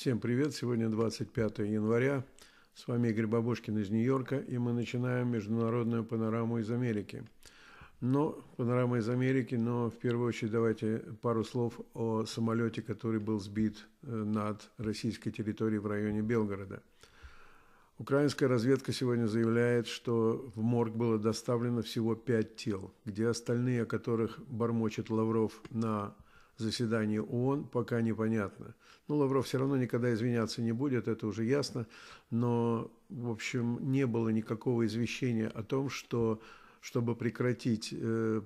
Всем привет! Сегодня 25 января. С вами Игорь Бабушкин из Нью-Йорка, и мы начинаем международную панораму из Америки. Но панорама из Америки, но в первую очередь давайте пару слов о самолете, который был сбит э, над российской территорией в районе Белгорода. Украинская разведка сегодня заявляет, что в морг было доставлено всего пять тел, где остальные, о которых бормочет Лавров на заседании ООН, пока непонятно. Ну, Лавров все равно никогда извиняться не будет, это уже ясно. Но, в общем, не было никакого извещения о том, что, чтобы прекратить э,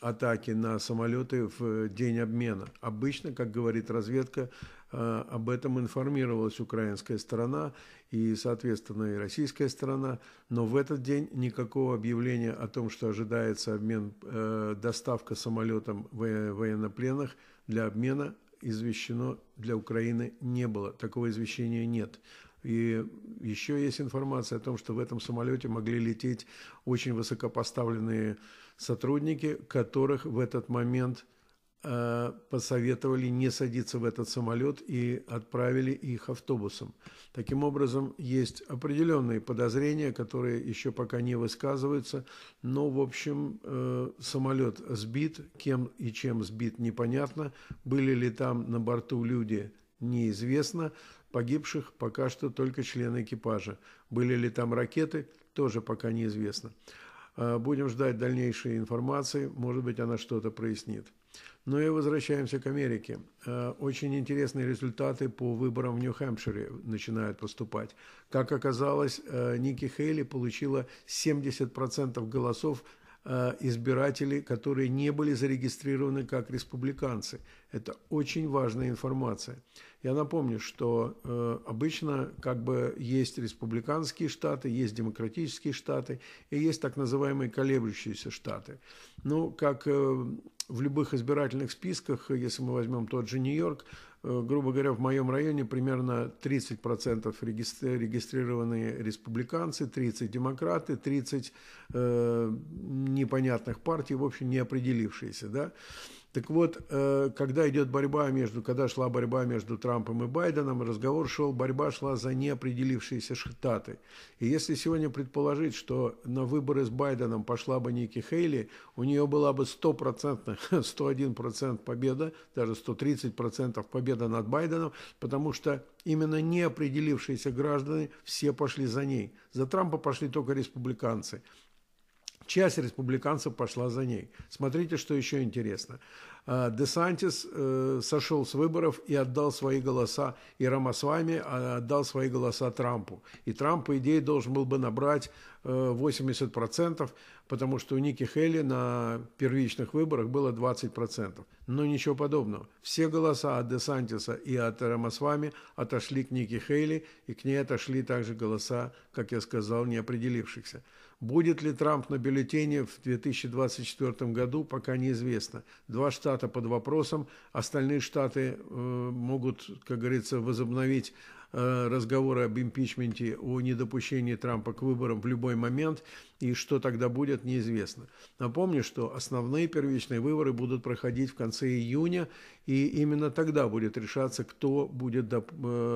атаки на самолеты в день обмена. Обычно, как говорит разведка, Э, об этом информировалась украинская сторона и, соответственно, и российская сторона. Но в этот день никакого объявления о том, что ожидается обмен, э, доставка самолетом военнопленных для обмена, извещено для Украины не было. Такого извещения нет. И еще есть информация о том, что в этом самолете могли лететь очень высокопоставленные сотрудники, которых в этот момент – Э, посоветовали не садиться в этот самолет и отправили их автобусом. Таким образом, есть определенные подозрения, которые еще пока не высказываются, но, в общем, э, самолет сбит, кем и чем сбит, непонятно. Были ли там на борту люди, неизвестно. Погибших пока что только члены экипажа. Были ли там ракеты, тоже пока неизвестно. Э, будем ждать дальнейшей информации, может быть, она что-то прояснит. Но ну и возвращаемся к Америке. Э, очень интересные результаты по выборам в Нью-Хэмпшире начинают поступать. Как оказалось, э, Ники Хейли получила 70% голосов Э, избиратели, которые не были зарегистрированы как республиканцы. Это очень важная информация. Я напомню, что э, обычно как бы есть республиканские штаты, есть демократические штаты и есть так называемые колеблющиеся штаты. Ну, как э, в любых избирательных списках, если мы возьмем тот же Нью-Йорк, Э, грубо говоря, в моем районе примерно 30% регистри- регистрированные республиканцы, 30 демократы, 30 э, непонятных партий, в общем, не определившиеся, да. Так вот, э, когда идет борьба между, когда шла борьба между Трампом и Байденом, разговор шел, борьба шла за неопределившиеся штаты. И если сегодня предположить, что на выборы с Байденом пошла бы Ники Хейли, у нее была бы 100%, 101% победа, даже 130% победа над Байденом, потому что именно неопределившиеся граждане все пошли за ней. За Трампа пошли только республиканцы. Часть республиканцев пошла за ней. Смотрите, что еще интересно. Э, Десантис э, сошел с выборов и отдал свои голоса, и Рамасвами а, отдал свои голоса Трампу. И Трамп, по идее, должен был бы набрать 80%, э, потому что у Ники Хелли на первичных выборах было 20%. Но ничего подобного. Все голоса от Десантиса и от Рамасвами отошли к Ники Хейли, и к ней отошли также голоса, как я сказал, неопределившихся. Будет ли Трамп на бюллетене в 2024 году, пока неизвестно. Два штата под вопросом, остальные штаты э, могут, как говорится, возобновить э, разговоры об импичменте, о недопущении Трампа к выборам в любой момент, и что тогда будет, неизвестно. Напомню, что основные первичные выборы будут проходить в конце июня, и именно тогда будет решаться, кто будет доп-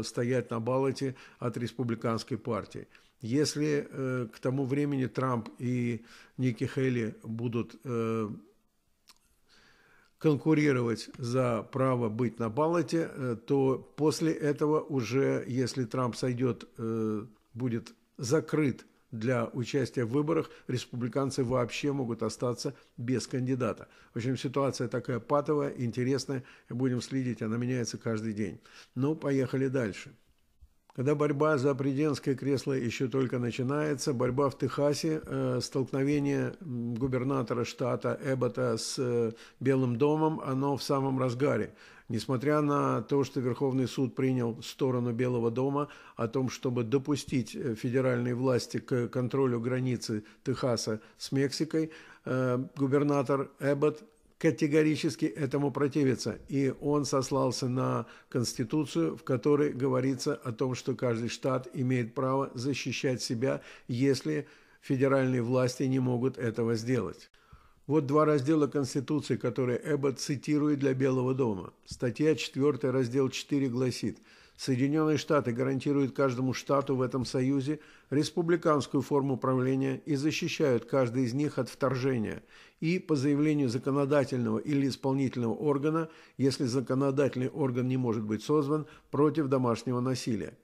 э, стоять на баллоте от республиканской партии. Если э, к тому времени Трамп и Ники Хейли будут э, конкурировать за право быть на баллоте, э, то после этого уже, если Трамп сойдет, э, будет закрыт для участия в выборах, республиканцы вообще могут остаться без кандидата. В общем, ситуация такая патовая, интересная, будем следить, она меняется каждый день. Ну, поехали дальше. Когда борьба за президентское кресло еще только начинается, борьба в Техасе, э, столкновение губернатора штата Эббота с э, Белым домом, оно в самом разгаре. Несмотря на то, что Верховный суд принял сторону Белого дома о том, чтобы допустить э, федеральные власти к контролю границы Техаса с Мексикой, губернатор Эббот категорически этому противится, и он сослался на Конституцию, в которой говорится о том, что каждый штат имеет право защищать себя, если федеральные власти не могут этого сделать. Вот два раздела Конституции, которые Эббот цитирует для Белого дома. Статья 4, раздел 4 гласит – Соединенные Штаты гарантируют каждому штату в этом союзе республиканскую форму правления и защищают каждый из них от вторжения и, по заявлению законодательного или исполнительного органа, если законодательный орган не может быть созван, против домашнего насилия.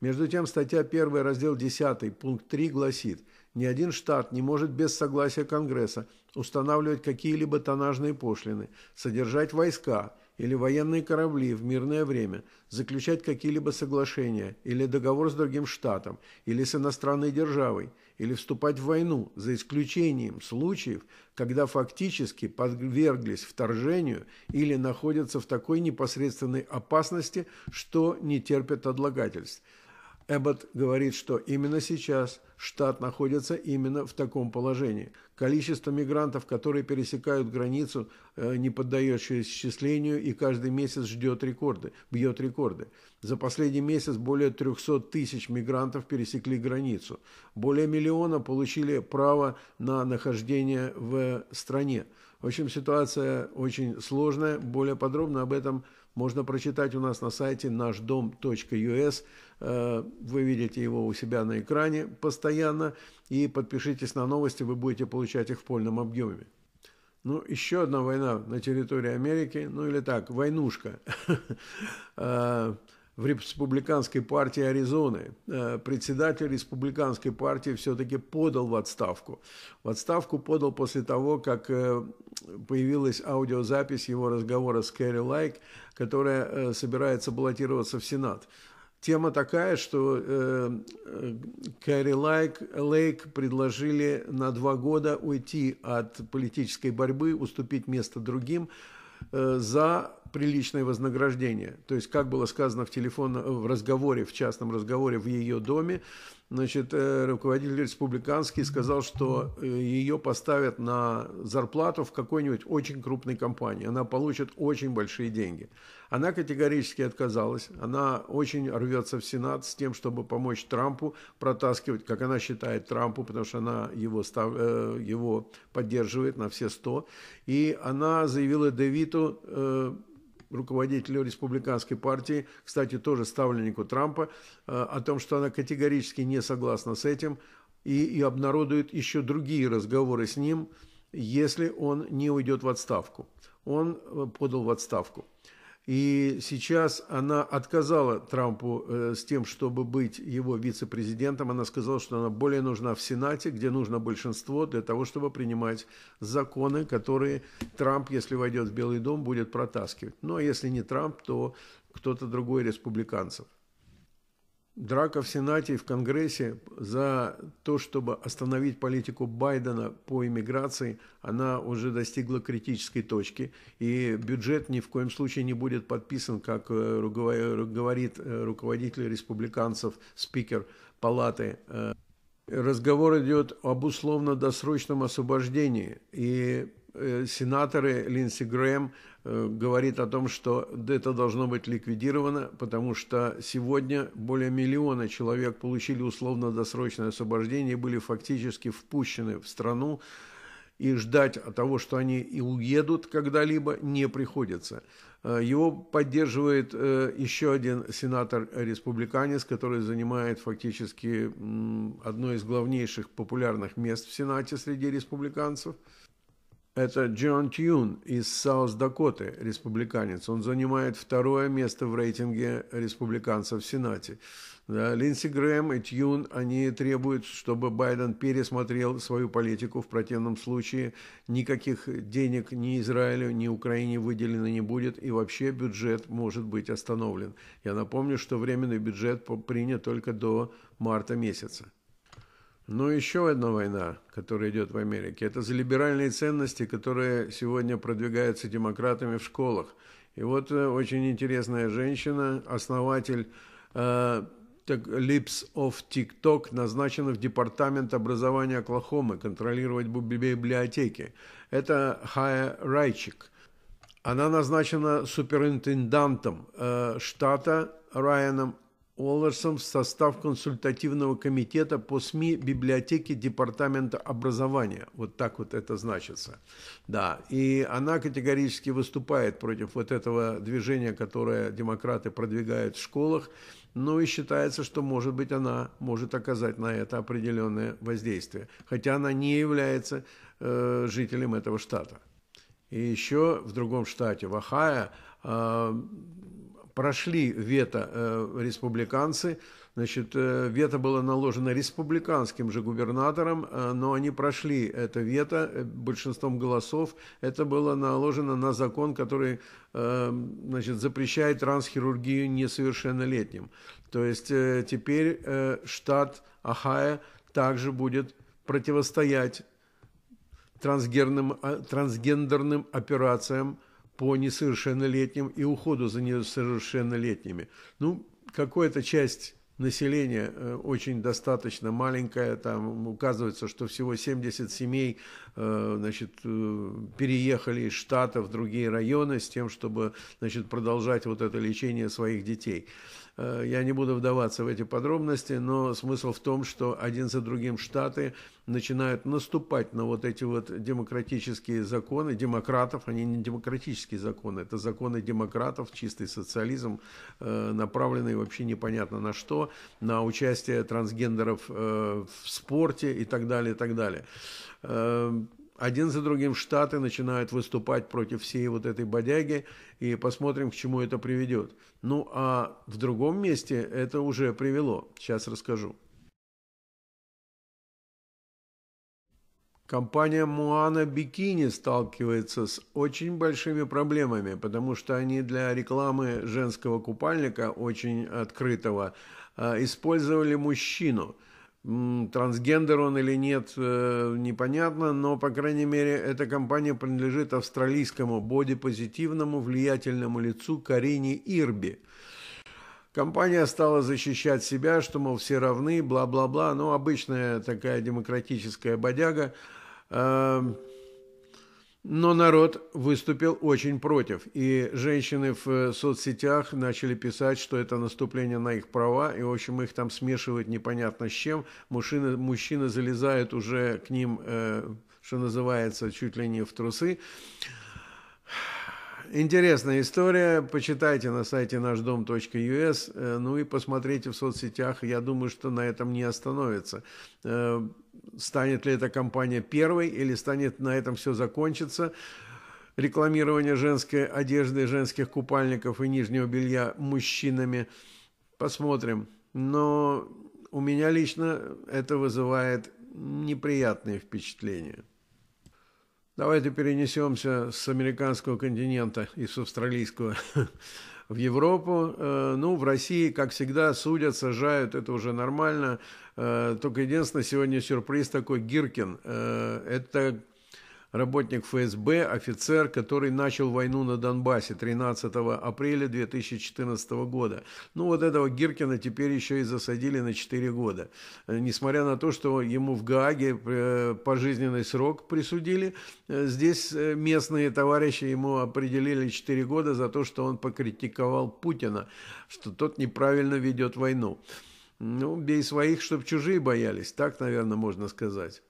Между тем, статья 1 раздел 10 пункт 3 гласит, ни один штат не может без согласия Конгресса устанавливать какие-либо тонажные пошлины, содержать войска – или военные корабли в мирное время заключать какие-либо соглашения или договор с другим штатом или с иностранной державой или вступать в войну за исключением случаев, когда фактически подверглись вторжению или находятся в такой непосредственной опасности, что не терпят отлагательств – Эббот говорит, что именно сейчас штат находится именно в таком положении. Количество мигрантов, которые пересекают границу, э, не поддается исчислению и каждый месяц ждет рекорды, бьет рекорды. За последний месяц более 300 тысяч мигрантов пересекли границу. Более миллиона получили право на нахождение в стране. В общем, ситуация очень сложная. Более подробно об этом можно прочитать у нас на сайте нашдом.us. Э, вы видите его у себя на экране постоянно. И подпишитесь на новости, вы будете получать их в полном объеме. Ну, еще одна война на территории Америки, ну или так, войнушка э, в республиканской партии Аризоны. Э, председатель республиканской партии все-таки подал в отставку. В отставку подал после того, как появилась аудиозапись его разговора с Кэрри Лайк, которая собирается баллотироваться в Сенат. Тема такая, что э, э, Кэрри Лайк, Лейк предложили на два года уйти от политической борьбы, уступить место другим э, за приличное вознаграждение. То есть, как было сказано в, телефон, э, в разговоре, в частном разговоре в ее доме, значит, э, руководитель республиканский сказал, что э, ее поставят на зарплату в какой-нибудь очень крупной компании. Она получит очень большие деньги. Она категорически отказалась. Она очень рвется в Сенат с тем, чтобы помочь Трампу протаскивать, как она считает, Трампу, потому что она его, став, его поддерживает на все сто. И она заявила Дэвиду руководителю республиканской партии, кстати, тоже ставленнику Трампа, э, о том, что она категорически не согласна с этим, и, и обнародует еще другие разговоры с ним, если он не уйдет в отставку. Он э, подал в отставку. И сейчас она отказала Трампу э, с тем, чтобы быть его вице-президентом. Она сказала, что она более нужна в Сенате, где нужно большинство для того, чтобы принимать законы, которые Трамп, если войдет в Белый дом, будет протаскивать. Ну а если не Трамп, то кто-то другой республиканцев. Драка в Сенате и в Конгрессе за то, чтобы остановить политику Байдена по иммиграции, она уже достигла критической точки. И бюджет ни в коем случае не будет подписан, как э, э, говорит э, руководитель республиканцев, спикер палаты. Разговор идет об условно-досрочном освобождении. И Э, сенаторы Линдси Грэм э, говорит о том, что это должно быть ликвидировано, потому что сегодня более миллиона человек получили условно-досрочное освобождение и были фактически впущены в страну, и ждать от того, что они и уедут когда-либо, не приходится. Э, его поддерживает еще один сенатор-республиканец, который занимает фактически одно из главнейших популярных мест в Сенате среди республиканцев – это Джон Тьюн из Саус-Дакоты, республиканец. Он занимает второе место в рейтинге республиканцев в Сенате. Да, Линдси Грэм и Тьюн, они требуют, чтобы Байден пересмотрел свою политику. В противном случае никаких денег ни Израилю, ни Украине выделено не будет. И вообще бюджет может быть остановлен. Я напомню, что временный бюджет принят только до марта месяца. Но еще одна война, которая идет в Америке, это за либеральные ценности, которые сегодня продвигаются демократами в школах. И вот э, очень интересная женщина, основатель э, Lips of TikTok, назначена в Департамент образования Оклахомы контролировать библиотеки. Это Хая Райчик. Она назначена суперинтендантом э, штата Райаном Уоллерсом в состав консультативного комитета по СМИ библиотеки Департамента образования. Вот так вот это значится. Да, и она категорически выступает против вот этого движения, которое демократы продвигают в школах. Ну и считается, что, может быть, она может оказать на это определенное воздействие. Хотя она не является э, жителем этого штата. И еще в другом штате, в Ахайо, э, прошли вето э, республиканцы, значит, э, вето было наложено республиканским же губернатором, э, но они прошли это вето э, большинством голосов. Это было наложено на закон, который э, значит, запрещает трансхирургию несовершеннолетним. То есть э, теперь э, штат Ахая также будет противостоять трансгерным, э, трансгендерным операциям – по несовершеннолетним и уходу за несовершеннолетними. Ну, какая-то часть населения э, очень достаточно маленькая. там указывается, что всего 70 семей э, значит, э, переехали из Штата в другие районы с тем, чтобы значит, продолжать вот это лечение своих детей. Э, я не буду вдаваться в эти подробности, но смысл в том, что один за другим Штаты начинают наступать на вот эти вот демократические законы демократов, они не демократические законы, это законы демократов, чистый социализм, э, направленный вообще непонятно на что, на участие трансгендеров э, в спорте и так далее, и так далее. Эм, один за другим штаты начинают выступать против всей вот этой бодяги, и посмотрим, к чему это приведет. Ну, а в другом месте это уже привело. Сейчас расскажу. Компания Муана Бикини сталкивается с очень большими проблемами, потому что они для рекламы женского купальника, очень открытого, а, использовали мужчину – Трансгендер он или нет, э, непонятно, но, по крайней мере, эта компания принадлежит австралийскому бодипозитивному влиятельному лицу Карине Ирби. Компания стала защищать себя, что, мол, все равны, бла-бла-бла, но обычная такая демократическая бодяга эм, – но народ выступил очень против, и женщины в э, соцсетях начали писать, что это наступление на их права, и, в общем, их там смешивают непонятно с чем. Мужчины, мужчины залезают уже к ним, э, что называется, чуть ли не в трусы. Интересная история. Почитайте на сайте нашдом.us, э, ну и посмотрите в соцсетях. Я думаю, что на этом не остановится. Э, станет ли эта компания первой или станет на этом все закончиться Рекламирование женской одежды, женских купальников и нижнего белья мужчинами. Посмотрим. Но у меня лично это вызывает неприятные впечатления. Давайте перенесемся с американского континента и с австралийского в Европу. Э, ну, в России, как всегда, судят, сажают, это уже нормально. Э, только единственное, сегодня сюрприз такой Гиркин. Э, это работник ФСБ, офицер, который начал войну на Донбассе 13 апреля 2014 года. Ну вот этого Гиркина теперь еще и засадили на 4 года. Э, несмотря на то, что ему в Гааге э, пожизненный срок присудили, э, здесь местные товарищи ему определили 4 года за то, что он покритиковал Путина, что тот неправильно ведет войну. Ну, бей своих, чтобы чужие боялись, так, наверное, можно сказать.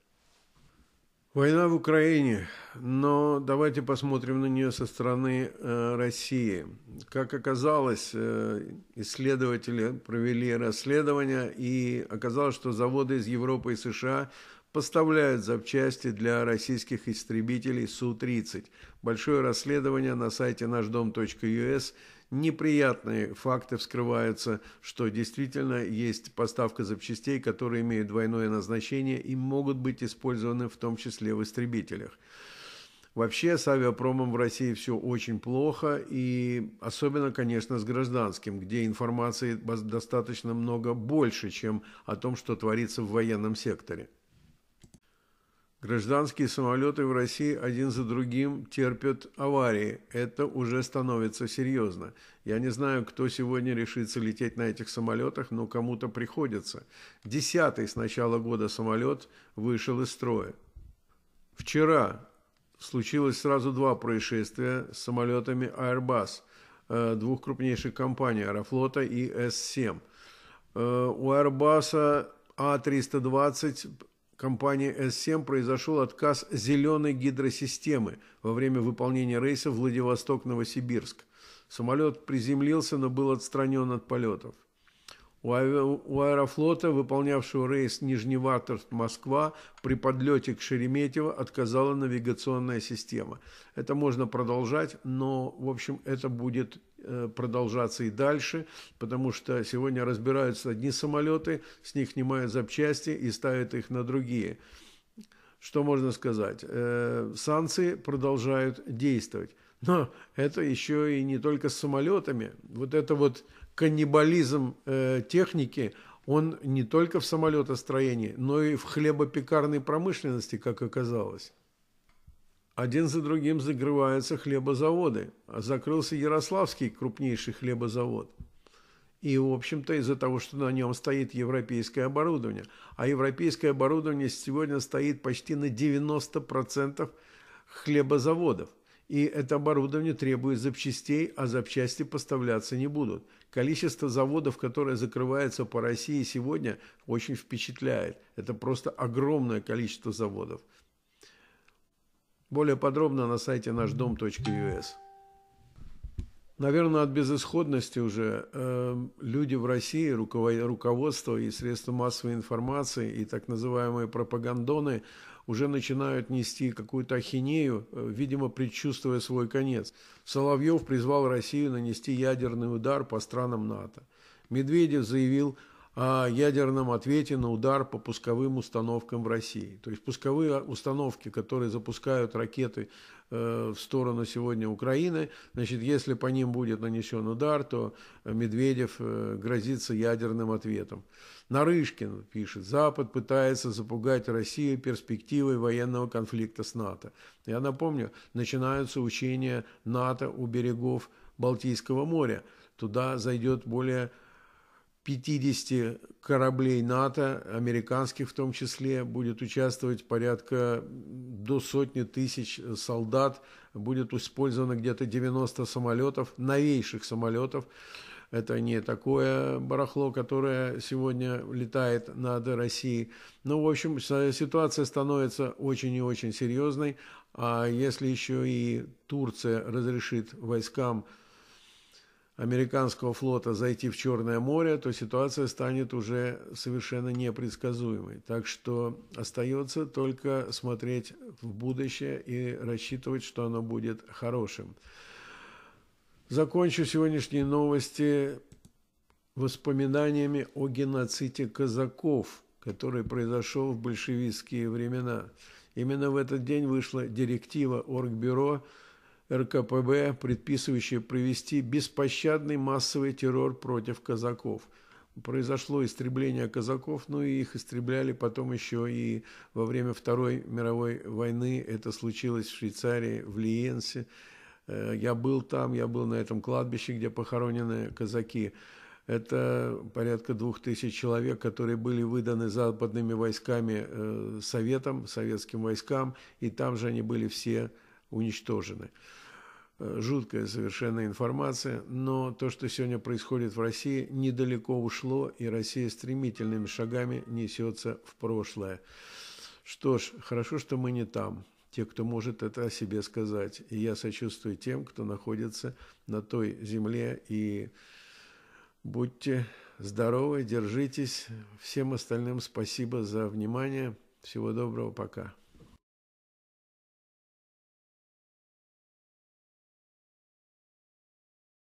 Война в Украине, но давайте посмотрим на нее со стороны э, России. Как оказалось, э, исследователи провели расследование, и оказалось, что заводы из Европы и США поставляют запчасти для российских истребителей Су-30. Большое расследование на сайте нашдом.us – неприятные факты вскрываются, что действительно есть поставка запчастей, которые имеют двойное назначение и могут быть использованы в том числе в истребителях. Вообще с авиапромом в России все очень плохо, и особенно, конечно, с гражданским, где информации достаточно много больше, чем о том, что творится в военном секторе. Гражданские самолеты в России один за другим терпят аварии. Это уже становится серьезно. Я не знаю, кто сегодня решится лететь на этих самолетах, но кому-то приходится. Десятый с начала года самолет вышел из строя. Вчера случилось сразу два происшествия с самолетами Airbus, э, двух крупнейших компаний Аэрофлота и С-7. Э, у Airbus a 320 компании С-7 произошел отказ зеленой гидросистемы во время выполнения рейса Владивосток-Новосибирск. Самолет приземлился, но был отстранен от полетов. У аэрофлота, выполнявшего рейс Нижневартовск-Москва, при подлете к Шереметьево отказала навигационная система. Это можно продолжать, но, в общем, это будет э, продолжаться и дальше, потому что сегодня разбираются одни самолеты, с них снимают запчасти и ставят их на другие – что можно сказать? Э, санкции продолжают действовать. Но это еще и не только с самолетами. Вот это вот каннибализм э, техники, он не только в самолетостроении, но и в хлебопекарной промышленности, как оказалось. Один за другим закрываются хлебозаводы. Закрылся Ярославский крупнейший хлебозавод – и, в общем-то, из-за того, что на нем стоит европейское оборудование. А европейское оборудование сегодня стоит почти на 90% хлебозаводов. И это оборудование требует запчастей, а запчасти поставляться не будут. Количество заводов, которые закрываются по России сегодня, очень впечатляет. Это просто огромное количество заводов. Более подробно на сайте нашдом.us. Наверное, от безысходности уже э, люди в России, руководство и средства массовой информации и так называемые пропагандоны уже начинают нести какую-то ахинею, э, видимо, предчувствуя свой конец. Соловьев призвал Россию нанести ядерный удар по странам НАТО. Медведев заявил, о ядерном ответе на удар по пусковым установкам в России. То есть пусковые установки, которые запускают ракеты э, в сторону сегодня Украины, значит, если по ним будет нанесен удар, то Медведев э, грозится ядерным ответом. Нарышкин пишет, Запад пытается запугать Россию перспективой военного конфликта с НАТО. Я напомню, начинаются учения НАТО у берегов Балтийского моря. Туда зайдет более 50 кораблей НАТО, американских в том числе, будет участвовать порядка до сотни тысяч солдат, будет использовано где-то 90 самолетов, новейших самолетов. Это не такое барахло, которое сегодня летает над Россией. Ну, в общем, ситуация становится очень и очень серьезной. А если еще и Турция разрешит войскам американского флота зайти в Черное море, то ситуация станет уже совершенно непредсказуемой. Так что остается только смотреть в будущее и рассчитывать, что оно будет хорошим. Закончу сегодняшние новости воспоминаниями о геноциде казаков, который произошел в большевистские времена. Именно в этот день вышла директива Оргбюро РКПБ, предписывающее провести беспощадный массовый террор против казаков. Произошло истребление казаков, ну и их истребляли потом еще и во время Второй мировой войны. Это случилось в Швейцарии, в Лиенсе. Э, я был там, я был на этом кладбище, где похоронены казаки. Это порядка двух тысяч человек, которые были выданы западными войсками э, Советам, советским войскам, и там же они были все уничтожены. Э, жуткая совершенно информация, но то, что сегодня происходит в России, недалеко ушло, и Россия стремительными шагами несется в прошлое. Что ж, хорошо, что мы не там те, кто может это о себе сказать. И я сочувствую тем, кто находится на той земле. И будьте здоровы, держитесь. Всем остальным спасибо за внимание. Всего доброго, пока.